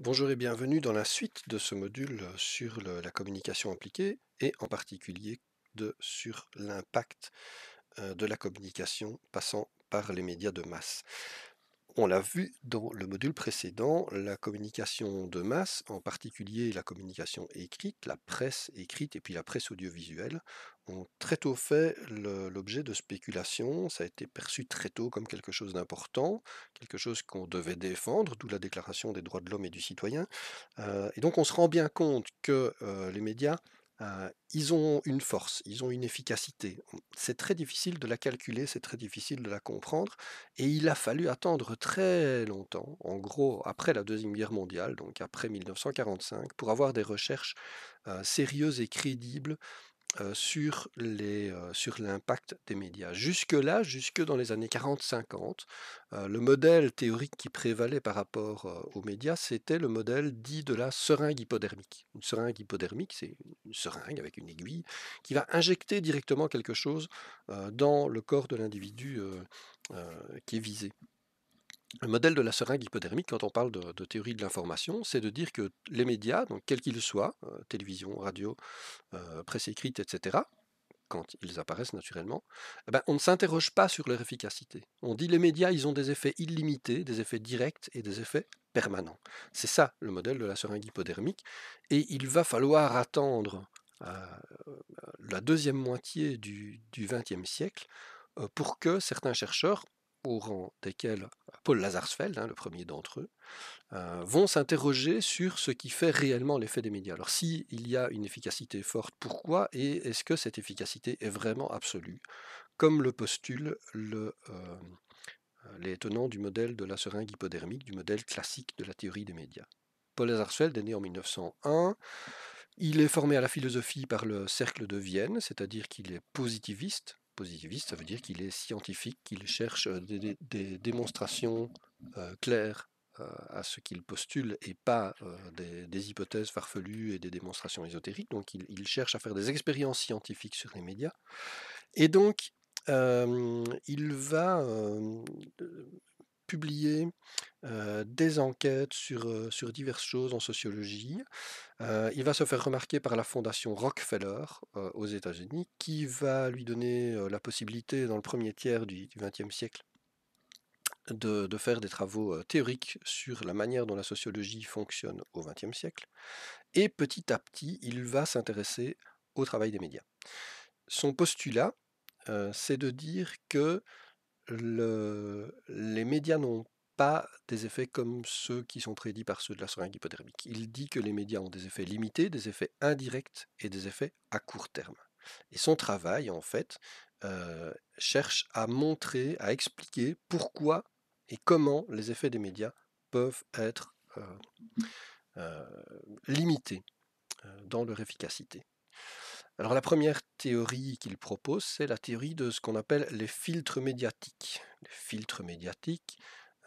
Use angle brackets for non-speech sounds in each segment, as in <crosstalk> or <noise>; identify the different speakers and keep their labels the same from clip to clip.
Speaker 1: Bonjour et bienvenue dans la suite de ce module sur la communication impliquée et en particulier sur l'impact euh, de la communication passant par les médias de masse. On l'a vu dans le module précédent, la communication de masse, en particulier la communication écrite, la presse écrite et puis la presse audiovisuelle, ont très tôt fait l'objet de spéculations, ça a été perçu très tôt comme quelque chose d'important, quelque chose qu'on devait défendre, d'où la déclaration des droits de l'homme et du citoyen. Euh, et donc on se rend bien compte que euh, les médias ils ont une force, ils ont une efficacité. C'est très difficile de la calculer, c'est très difficile de la comprendre, et il a fallu attendre très longtemps, en gros après la Deuxième Guerre mondiale, donc après 1945, pour avoir des recherches sérieuses et crédibles euh, sur, les, euh, sur l'impact des médias. Jusque-là, jusque dans les années 40-50, euh, le modèle théorique qui prévalait par rapport aux médias, c'était le modèle dit de la seringue hypodermique. Une seringue hypodermique, c'est une seringue avec une aiguille qui va injecter directement quelque chose dans le corps de l'individu qui est visé. Le modèle de la seringue hypodermique, quand on parle de, théorie de l'information, c'est de dire que les médias, donc quels qu'ils soient, euh, télévision, radio, euh, presse écrite, etc., quand ils apparaissent naturellement, eh ben, on ne s'interroge pas sur leur efficacité. On dit les médias, ils ont des effets illimités, des effets directs et des effets permanents. C'est ça le modèle de la seringue hypodermique. Et il va falloir attendre euh, la deuxième moitié du XXe siècle pour que certains chercheurs au rang desquels Paul Lazarsfeld, hein, le premier d'entre eux, euh, vont s'interroger sur ce qui fait réellement l'effet des médias. Alors s'il il y a une efficacité forte, pourquoi et est-ce que cette efficacité est vraiment absolue, comme le postule le, euh, les tenants du modèle de la seringue hypodermique, du modèle classique de la théorie des médias. Paul Lazarsfeld est né en 1901. Il est formé à la philosophie par le Cercle de Vienne, c'est-à-dire qu'il est positiviste, positiviste, ça veut dire qu'il est scientifique, qu'il cherche euh, des, démonstrations euh, claires euh, à ce qu'il postule et pas des, hypothèses farfelues et des démonstrations ésotériques. Donc il, il, cherche à faire des expériences scientifiques sur les médias. Et donc il va publier des enquêtes sur, sur diverses choses en sociologie. Euh, il va se faire remarquer par la fondation Rockefeller euh, aux États-Unis, qui va lui donner euh, la possibilité, dans le premier tiers du XXe siècle, de, faire des travaux théoriques sur la manière dont la sociologie fonctionne au XXe siècle. Et petit à petit, il va s'intéresser au travail des médias. Son postulat, c'est de dire que les médias n'ont pas des effets comme ceux qui sont prédits par ceux de la seringue hypodermique. Il dit que les médias ont des effets limités, des effets indirects et des effets à court terme. Et son travail, en fait, euh, cherche à montrer, à expliquer pourquoi et comment les effets des médias peuvent être euh, euh, limités dans leur efficacité. Alors la première théorie qu'il propose, c'est la théorie de ce qu'on appelle les filtres médiatiques. Les filtres médiatiques,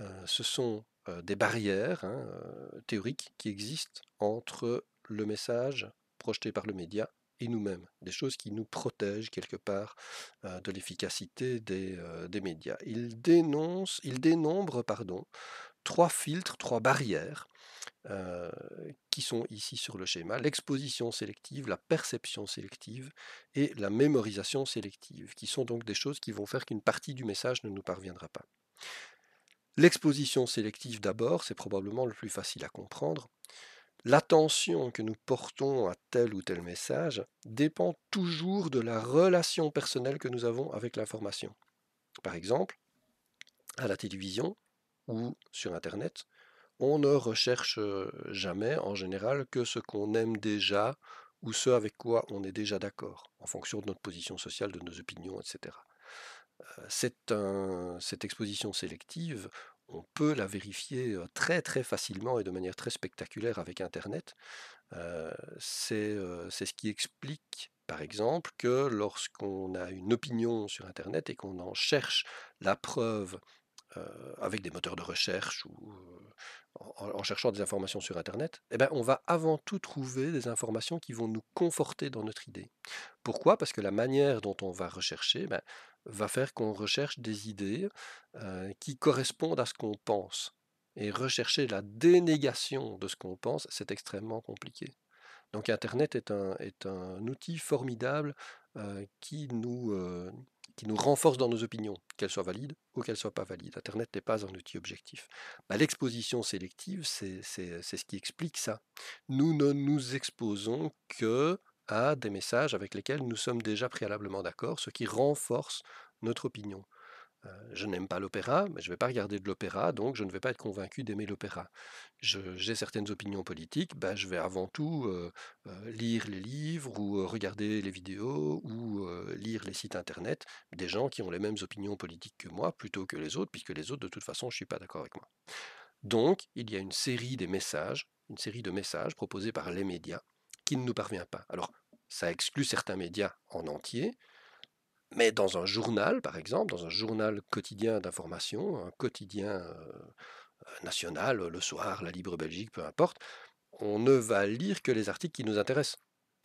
Speaker 1: euh, ce sont euh, des barrières hein, euh, théoriques qui existent entre le message projeté par le média et nous-mêmes, des choses qui nous protègent quelque part de l'efficacité des, médias. Il, dénonce, il dénombre pardon, trois filtres, trois barrières qui sont ici sur le schéma, l'exposition sélective, la perception sélective et la mémorisation sélective, qui sont donc des choses qui vont faire qu'une partie du message ne nous parviendra pas. L'exposition sélective d'abord, c'est probablement le plus facile à comprendre. L'attention que nous portons à tel ou tel message dépend toujours de la relation personnelle que nous avons avec l'information. Par exemple, à la télévision ou sur Internet, on ne recherche euh, jamais en général que ce qu'on aime déjà ou ce avec quoi on est déjà d'accord, en fonction de notre position sociale, de nos opinions, etc. Cette, exposition sélective, on peut la vérifier très très facilement et de manière très spectaculaire avec Internet. c'est ce qui explique, par exemple, que lorsqu'on a une opinion sur Internet et qu'on en cherche la preuve euh, avec des moteurs de recherche ou euh, en, cherchant des informations sur Internet, eh ben, on va avant tout trouver des informations qui vont nous conforter dans notre idée. Pourquoi Parce que la manière dont on va rechercher ben, va faire qu'on recherche des idées euh, qui correspondent à ce qu'on pense. Et rechercher la dénégation de ce qu'on pense, c'est extrêmement compliqué. Donc Internet est un, outil formidable qui nous qui nous renforce dans nos opinions, qu'elles soient valides ou qu'elles soient pas valides. Internet n'est pas un outil objectif. Bah, l'exposition sélective, c'est ce qui explique ça. Nous ne nous exposons que à des messages avec lesquels nous sommes déjà préalablement d'accord, ce qui renforce notre opinion je n'aime pas l'opéra, mais je ne vais pas regarder de l'opéra, donc je ne vais pas être convaincu d'aimer l'opéra. J'ai certaines opinions politiques, bah, je vais avant tout lire les livres ou regarder les vidéos ou lire les sites internet des gens qui ont les mêmes opinions politiques que moi plutôt que les autres, puisque les autres, de toute façon, je ne suis pas d'accord avec moi. Donc, il y a une série des messages, une série de messages proposés par les médias qui ne nous parvient pas. Alors, ça exclut certains médias en entier, mais dans un journal, par exemple, dans un journal quotidien d'information, un quotidien euh, national, le soir, la Libre Belgique, peu importe, on ne va lire que les articles qui nous intéressent.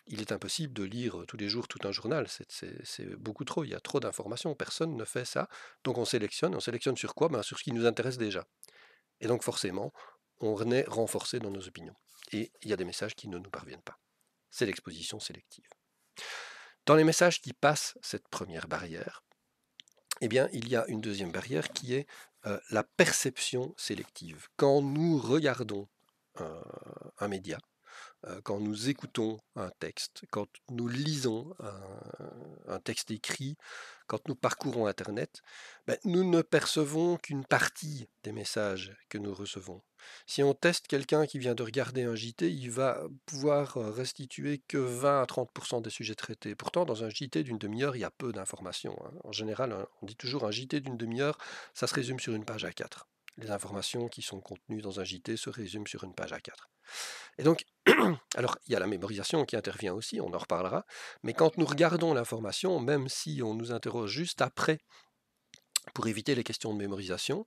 Speaker 1: Il est impossible de lire euh, tous les jours tout un journal, c'est beaucoup trop, il y a trop d'informations, personne ne fait ça. Donc on sélectionne, on sélectionne sur quoi ben, Sur ce qui nous intéresse déjà. Et donc forcément, on est renforcé dans nos opinions. Et il y a des messages qui ne nous parviennent pas. C'est l'exposition sélective. Dans les messages qui passent cette première barrière, eh bien, il y a une deuxième barrière qui est euh, la perception sélective. Quand nous regardons euh, un média, euh, quand nous écoutons un texte, quand nous lisons un, texte écrit, quand nous parcourons Internet, ben, nous ne percevons qu'une partie des messages que nous recevons. Si on teste quelqu'un qui vient de regarder un JT, il va pouvoir euh, restituer que 20 à 30% des sujets traités. Pourtant, dans un JT d'une demi-heure, il y a peu d'informations. Hein. En général, on dit toujours un JT d'une demi-heure, ça se résume sur une page à quatre les informations qui sont contenues dans un JT se résument sur une page A4. Et donc, <clears throat> alors il y a la mémorisation qui intervient aussi, on en reparlera, mais quand nous regardons l'information, même si on nous interroge juste après pour éviter les questions de mémorisation,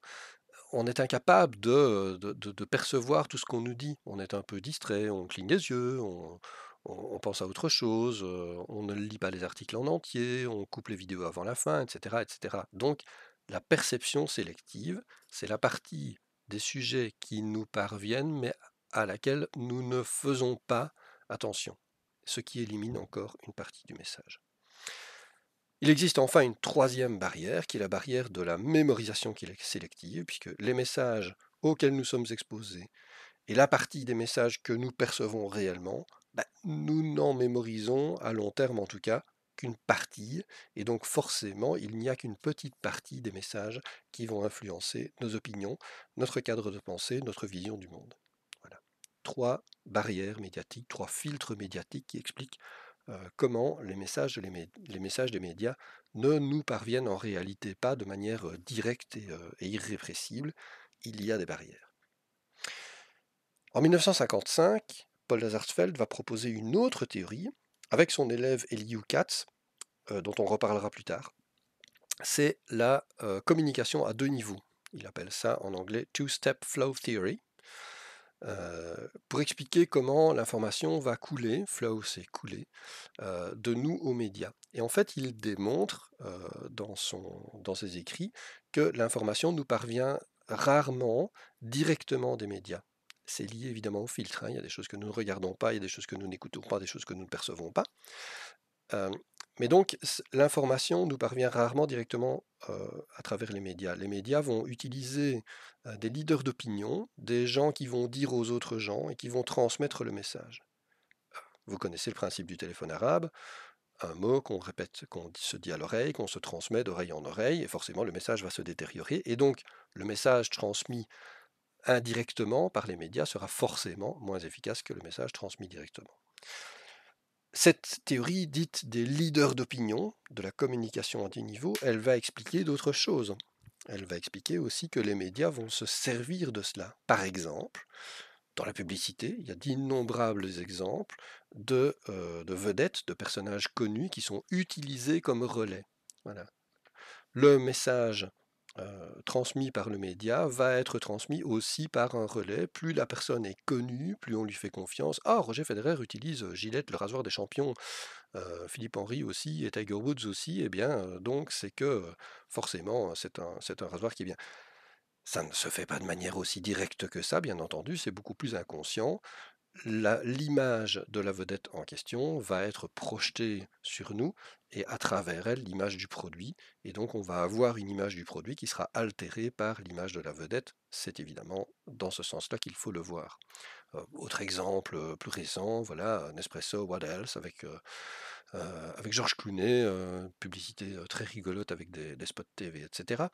Speaker 1: on est incapable de, de, percevoir tout ce qu'on nous dit. On est un peu distrait, on cligne des yeux, on, on, pense à autre chose, euh, on ne lit pas les articles en entier, on coupe les vidéos avant la fin, etc. etc. Donc, la perception sélective, c'est la partie des sujets qui nous parviennent mais à laquelle nous ne faisons pas attention, ce qui élimine encore une partie du message. Il existe enfin une troisième barrière, qui est la barrière de la mémorisation sélective, puisque les messages auxquels nous sommes exposés et la partie des messages que nous percevons réellement, bah, nous n'en mémorisons, à long terme en tout cas, qu'une partie, et donc forcément, il n'y a qu'une petite partie des messages qui vont influencer nos opinions, notre cadre de pensée, notre vision du monde. Voilà. Trois barrières médiatiques, trois filtres médiatiques qui expliquent euh, comment les messages, des médias ne nous parviennent en réalité pas de manière euh, directe et, euh, et irrépressible. Il y a des barrières. En 1955, Paul Lazarsfeld va proposer une autre théorie avec son élève Eliou Katz, euh, dont on reparlera plus tard, c'est la euh, communication à deux niveaux. Il appelle ça en anglais Two-Step Flow Theory. Euh, pour expliquer comment l'information va couler, flow c'est couler, de nous aux médias. Et en fait, il démontre dans, son, dans ses écrits que l'information nous parvient rarement directement des médias c'est lié évidemment au filtre. Hein. Il y a des choses que nous ne regardons pas, il y a des choses que nous n'écoutons pas, des choses que nous ne percevons pas. mais donc, l'information nous parvient rarement directement à travers les médias. Les médias vont utiliser des leaders d'opinion, des gens qui vont dire aux autres gens et qui vont transmettre le message. Vous connaissez le principe du téléphone arabe, un mot qu'on répète, qu'on se dit à l'oreille, qu'on se transmet d'oreille en oreille, et forcément le message va se détériorer. Et donc, le message transmis indirectement par les médias sera forcément moins efficace que le message transmis directement. Cette théorie dite des leaders d'opinion, de la communication à des niveaux, elle va expliquer d'autres choses. Elle va expliquer aussi que les médias vont se servir de cela. Par exemple, dans la publicité, il y a d'innombrables exemples de, euh, vedettes, de personnages connus qui sont utilisés comme relais. Voilà. Le message euh, transmis par le média va être transmis aussi par un relais. Plus la personne est connue, plus on lui fait confiance. Ah, Roger Federer utilise euh, Gillette, le rasoir des champions. Euh, Philippe Henry aussi et Tiger Woods aussi. Eh bien, donc c'est que forcément, c'est un, un rasoir qui vient. Ça ne se fait pas de manière aussi directe que ça, bien entendu, c'est beaucoup plus inconscient l'image de la vedette en question va être projetée sur nous et à travers elle l'image du produit. Et donc on va avoir une image du produit qui sera altérée par l'image de la vedette. C'est évidemment dans ce sens-là qu'il faut le voir. Euh, autre exemple euh, plus récent, voilà Nespresso What Else avec, euh, avec Georges Clooney, publicité très rigolote avec des, des spots TV, etc.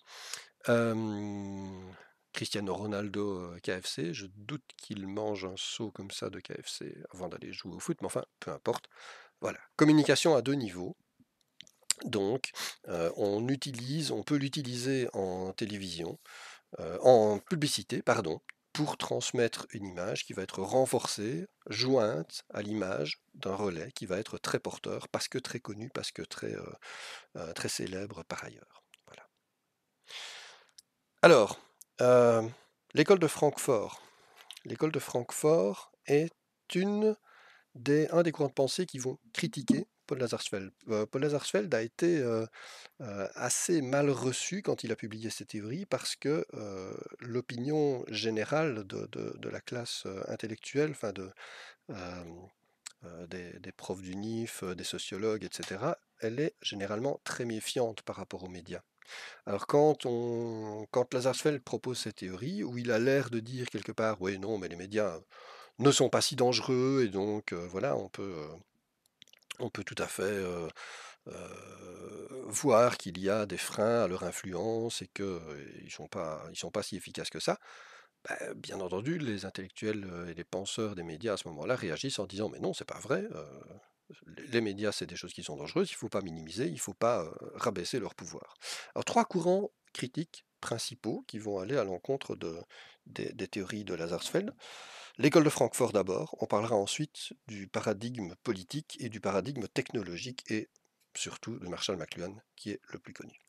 Speaker 1: Cristiano Ronaldo euh, KFC, je doute qu'il mange un saut comme ça de KFC avant d'aller jouer au foot, mais enfin, peu importe. Voilà, communication à deux niveaux. Donc, euh, on utilise, on peut l'utiliser en télévision, euh, en publicité, pardon, pour transmettre une image qui va être renforcée, jointe à l'image d'un relais qui va être très porteur, parce que très connu, parce que très, très célèbre par ailleurs. Voilà. Alors, euh, l'école de Francfort. L'école de est une des, un des courants de pensée qui vont critiquer Paul Lazarsfeld. Euh, Paul Lazarsfeld a été euh, assez mal reçu quand il a publié ses théories parce que l'opinion générale de, la classe intellectuelle, enfin de, des, profs du NIF, des sociologues, etc., elle est généralement très méfiante par rapport aux médias. Alors quand, on, quand Lazarsfeld propose cette théorie, où il a l'air de dire quelque part, oui non, mais les médias ne sont pas si dangereux, et donc voilà, on peut, on peut tout à fait voir qu'il y a des freins à leur influence et qu'ils ne sont, pas, sont pas si efficaces que ça. Bah, bien entendu, les intellectuels et les penseurs des médias à ce moment-là réagissent en disant mais non, c'est pas vrai, les médias, c'est des choses qui sont dangereuses, il ne faut pas minimiser, il ne faut pas rabaisser leur pouvoir. Alors, trois courants critiques principaux qui vont aller à l'encontre des, théories de Lazarsfeld. L'école de Francfort d'abord, on parlera ensuite du paradigme politique et du paradigme technologique et surtout de Marshall McLuhan qui est le plus connu.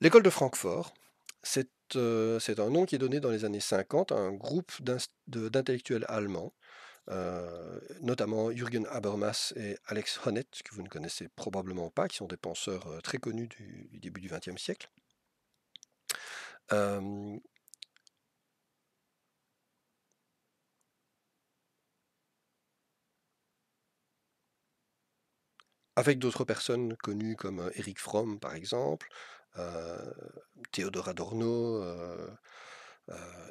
Speaker 1: L'école de Francfort, c'est un nom qui est donné dans les années 50 à un groupe d'intellectuels allemands euh, notamment Jürgen Habermas et Alex Honneth, que vous ne connaissez probablement pas, qui sont des penseurs euh, très connus du, début du XXe siècle. Euh, avec d'autres personnes connues comme Eric Fromm, par exemple, euh, Théodore Adorno,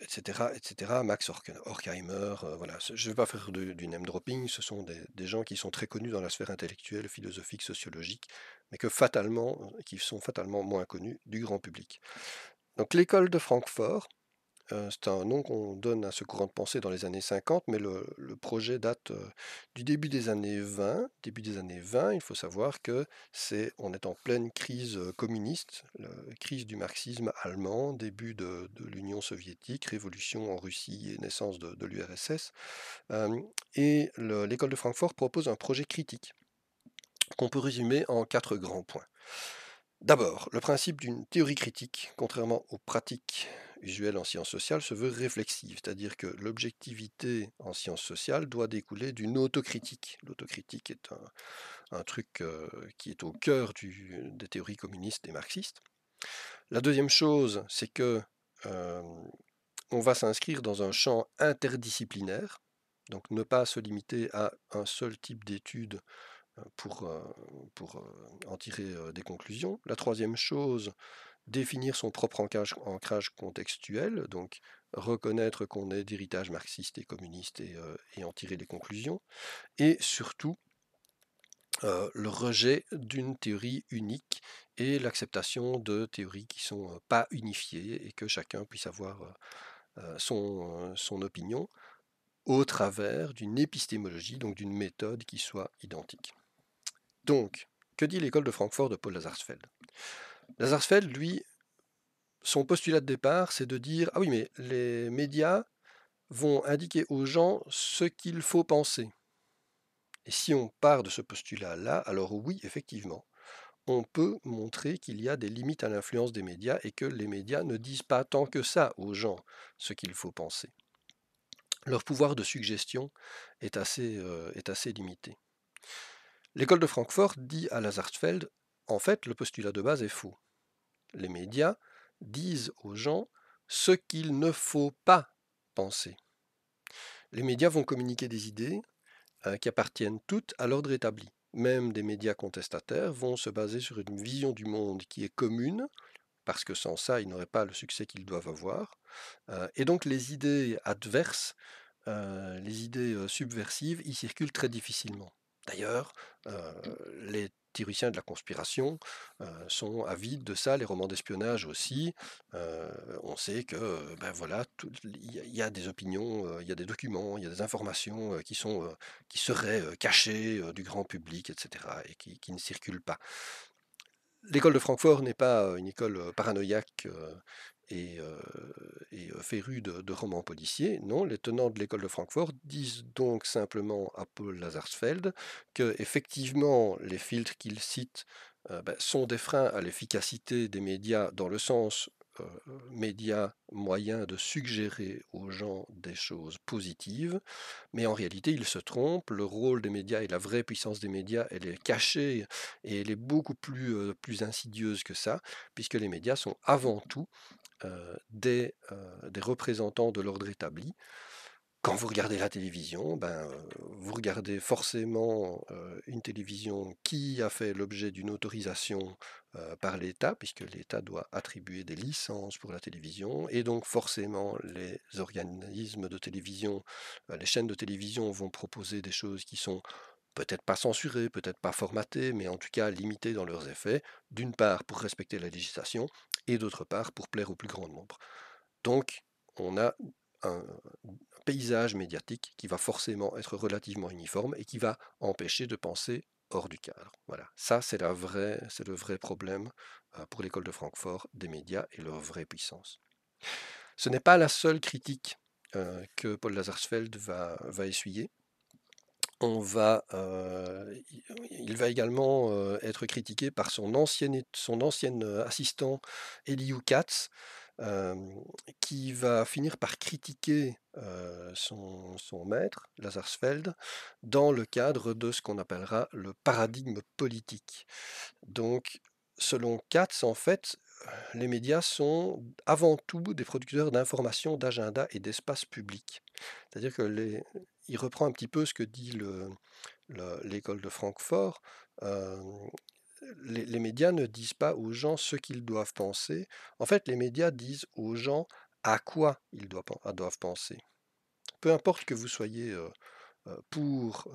Speaker 1: etc., euh, etc. Max Horkheimer, euh, voilà. Je ne vais pas faire du, name dropping, ce sont des, gens qui sont très connus dans la sphère intellectuelle, philosophique, sociologique, mais que fatalement, euh, qui sont fatalement moins connus du grand public. Donc l'école de Francfort, euh, c'est un nom qu'on donne à ce courant de pensée dans les années 50, mais le, projet date euh, du début des années 20. Début des années 20, il faut savoir que c'est, on est en pleine crise euh, communiste, crise du marxisme allemand, début de, l'Union soviétique, révolution en Russie et naissance de, de l'URSS. et l'école de Francfort propose un projet critique qu'on peut résumer en quatre grands points. D'abord, le principe d'une théorie critique, contrairement aux pratiques en sciences sociales se veut réflexive, c'est-à-dire que l'objectivité en sciences sociales doit découler d'une autocritique. L'autocritique est un, truc euh, qui est au cœur des théories communistes et marxistes. La deuxième chose, c'est que euh, on va s'inscrire dans un champ interdisciplinaire, donc ne pas se limiter à un seul type d'étude euh, pour, pour en tirer des conclusions. La troisième chose, définir son propre ancrage, contextuel, donc reconnaître qu'on est d'héritage marxiste et communiste et, euh, en tirer des conclusions, et surtout euh, le rejet d'une théorie unique et l'acceptation de théories qui ne sont euh, pas unifiées et que chacun puisse avoir son, son opinion au travers d'une épistémologie, donc d'une méthode qui soit identique. Donc, que dit l'école de Francfort de Paul Lazarsfeld Lazarsfeld, lui, son postulat de départ, c'est de dire Ah oui, mais les médias vont indiquer aux gens ce qu'il faut penser. Et si on part de ce postulat-là, alors oui, effectivement, on peut montrer qu'il y a des limites à l'influence des médias et que les médias ne disent pas tant que ça aux gens ce qu'il faut penser. Leur pouvoir de suggestion est assez, euh, est assez limité. L'école de Francfort dit à Lazarsfeld en fait, le postulat de base est faux. Les médias disent aux gens ce qu'il ne faut pas penser. Les médias vont communiquer des idées euh, qui appartiennent toutes à l'ordre établi. Même des médias contestataires vont se baser sur une vision du monde qui est commune, parce que sans ça, ils n'auraient pas le succès qu'ils doivent avoir. Euh, et donc les idées adverses, euh, les idées subversives, y circulent très difficilement. D'ailleurs, euh, les théoriciens de la conspiration euh, sont avides de ça, les romans d'espionnage aussi. Euh, on sait que ben voilà, il y, a des opinions, il y a des documents, il y a des informations qui sont qui seraient cachées du grand public, etc. et qui, qui ne circulent pas. L'école de Francfort n'est pas une école paranoïaque et, euh, et euh, féru de, romans policiers. Non, les tenants de l'école de Francfort disent donc simplement à Paul Lazarsfeld que effectivement les filtres qu'il cite euh, ben, sont des freins à l'efficacité des médias dans le sens médias moyens de suggérer aux gens des choses positives, mais en réalité ils se trompent, le rôle des médias et la vraie puissance des médias, elle est cachée et elle est beaucoup plus, plus insidieuse que ça, puisque les médias sont avant tout euh, euh, des, représentants de l'ordre établi quand vous regardez la télévision, ben, euh, vous regardez forcément une télévision qui a fait l'objet d'une autorisation par l'État, puisque l'État doit attribuer des licences pour la télévision, et donc forcément les organismes de télévision, les chaînes de télévision vont proposer des choses qui sont peut-être pas censurés, peut-être pas formatés, mais en tout cas limités dans leurs effets, d'une part pour respecter la législation et d'autre part pour plaire au plus grand nombre. Donc on a un paysage médiatique qui va forcément être relativement uniforme et qui va empêcher de penser hors du cadre. Voilà, ça c'est le vrai problème euh, pour l'école de Francfort des médias et leur vraie puissance. Ce n'est pas la seule critique euh, que Paul Lazarsfeld va, va essuyer va, euh, il va également euh, être critiqué par son ancien, son euh, assistant Eliou Katz, qui va finir par critiquer son, maître, Lazarsfeld, dans le cadre de ce qu'on appellera le paradigme politique. Donc, selon Katz, en fait, les médias sont avant tout des producteurs d'informations, d'agenda et d'espace public. C'est-à-dire que les, il reprend un petit peu ce que dit l'école de Francfort. les, médias ne disent pas aux gens ce qu'ils doivent penser. En fait, les médias disent aux gens à quoi ils doivent, penser. Peu importe que vous soyez pour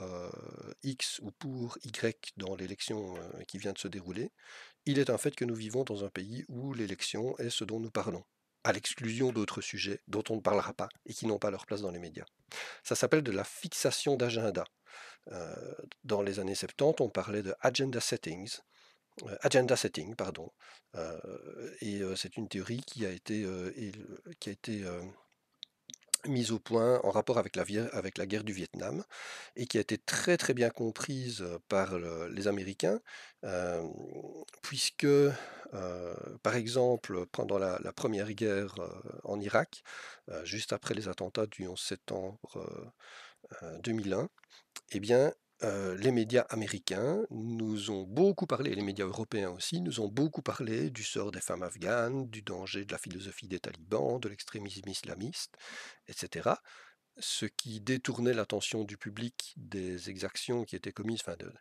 Speaker 1: X ou pour Y dans l'élection qui vient de se dérouler, il est un fait que nous vivons dans un pays où l'élection est ce dont nous parlons à l'exclusion d'autres sujets dont on ne parlera pas et qui n'ont pas leur place dans les médias. Ça s'appelle de la fixation d'agenda. Euh, dans les années 70, on parlait de agenda settings. Euh, agenda setting, pardon. Euh, et c'est une théorie qui a été, qui a été mise au point en rapport avec la, avec la, guerre du Vietnam et qui a été très très bien comprise par les Américains, puisque par exemple pendant la, première guerre en Irak, juste après les attentats du 11 septembre 2001, eh bien, euh, les médias américains nous ont beaucoup parlé, et les médias européens aussi, nous ont beaucoup parlé du sort des femmes afghanes, du danger de la philosophie des talibans, de l'extrémisme islamiste, etc. Ce qui détournait l'attention du public des exactions qui étaient commises, enfin de,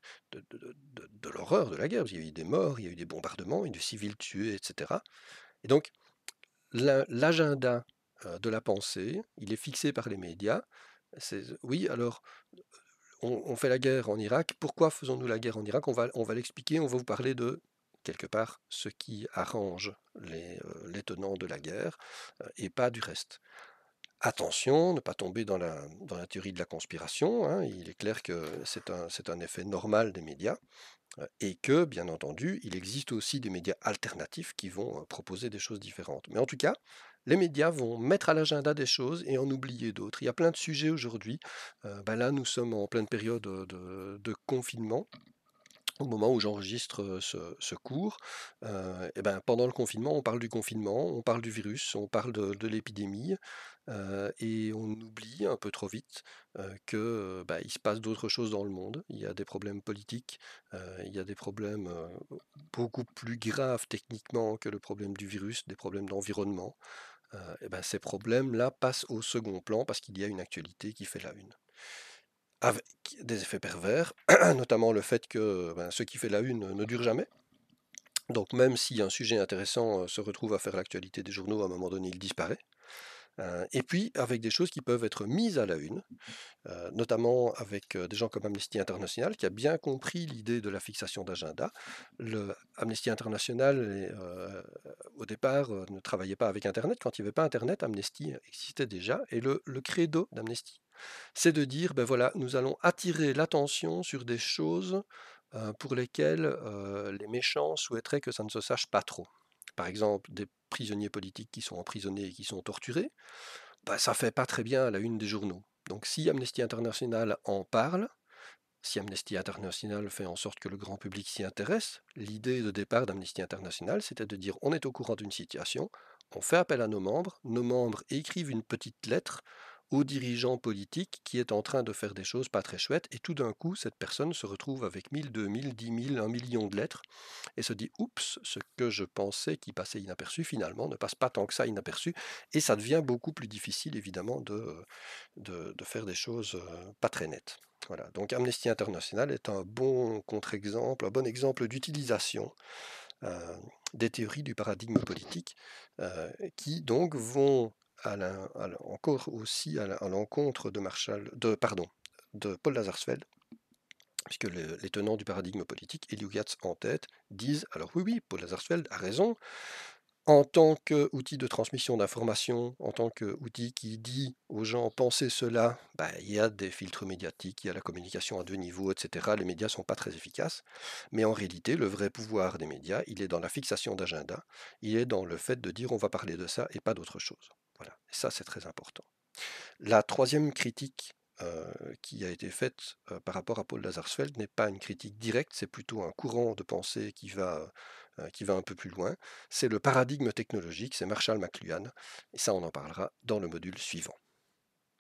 Speaker 1: de, l'horreur de la guerre, il y a eu des morts, il y a eu des bombardements, il y a eu des civils tués, etc. Et donc, l'agenda euh, de la pensée, il est fixé par les médias. Oui, alors on, fait la guerre en Irak. Pourquoi faisons-nous la guerre en Irak On va, on va l'expliquer, on va vous parler de quelque part ce qui arrange les, euh, tenants de la guerre euh, et pas du reste. Attention, ne pas tomber dans la, théorie de la conspiration. Hein. il est clair que c'est un, effet normal des médias euh, et que, bien entendu, il existe aussi des médias alternatifs qui vont proposer des choses différentes. Mais en tout cas, les médias vont mettre à l'agenda des choses et en oublier d'autres. Il y a plein de sujets aujourd'hui. Euh, bah là, nous sommes en pleine période de, confinement au moment où j'enregistre euh, ce, cours, euh, ben, pendant le confinement, on parle du confinement, on parle du virus, on parle de, l'épidémie, et on oublie un peu trop vite qu'il que bah, il se passe d'autres choses dans le monde. Il y a des problèmes politiques, il y a des problèmes beaucoup plus graves techniquement que le problème du virus, des problèmes d'environnement. Euh, eh ben, ces problèmes-là passent au second plan parce qu'il y a une actualité qui fait la une. Avec des effets pervers, <clears throat> notamment le fait que ben, ce qui fait la une ne dure jamais. Donc même si un sujet intéressant euh, se retrouve à faire l'actualité des journaux, à un moment donné, il disparaît. Euh, et puis avec des choses qui peuvent être mises à la une, euh, notamment avec euh, des gens comme Amnesty International, qui a bien compris l'idée de la fixation d'agenda. Amnesty International, au départ, ne travaillait pas avec Internet. Quand il n'y avait pas Internet, Amnesty existait déjà. Et le, credo d'Amnesty, c'est de dire, ben voilà, nous allons attirer l'attention sur des choses pour lesquelles les méchants souhaiteraient que ça ne se sache pas trop par exemple des prisonniers politiques qui sont emprisonnés et qui sont torturés, bah, ça ne fait pas très bien à la une des journaux. Donc si Amnesty International en parle, si Amnesty International fait en sorte que le grand public s'y intéresse, l'idée de départ d'Amnesty International, c'était de dire on est au courant d'une situation, on fait appel à nos membres, nos membres écrivent une petite lettre au dirigeant politique qui est en train de faire des choses pas très chouettes, et tout d'un coup, cette personne se retrouve avec 1000, 2000, 10 000, 1 million de lettres, et se dit, oups, ce que je pensais qui passait inaperçu, finalement, ne passe pas tant que ça inaperçu, et ça devient beaucoup plus difficile, évidemment, de, de, faire des choses euh, pas très nettes. Voilà. Donc Amnesty International est un bon contre-exemple, un bon exemple d'utilisation euh, des théories du paradigme politique, euh, qui donc vont encore aussi à l'encontre de, Marshall, de, pardon, de Paul Lazarsfeld, puisque les tenants du paradigme politique, Gatz en tête, disent alors oui, oui, Paul Lazarsfeld a raison, en tant qu'outil de transmission d'informations, en tant qu'outil qui dit aux gens pensez cela, bah, il y a des filtres médiatiques, il y a la communication à deux niveaux, etc. Les médias ne sont pas très efficaces. Mais en réalité, le vrai pouvoir des médias, il est dans la fixation d'agenda, il est dans le fait de dire on va parler de ça et pas d'autre chose. Voilà, et ça c'est très important. La troisième critique euh, qui a été faite euh, par rapport à Paul Lazarsfeld n'est pas une critique directe, c'est plutôt un courant de pensée qui va euh, qui va un peu plus loin, c'est le paradigme technologique, c'est Marshall McLuhan, et ça on en parlera dans le module suivant.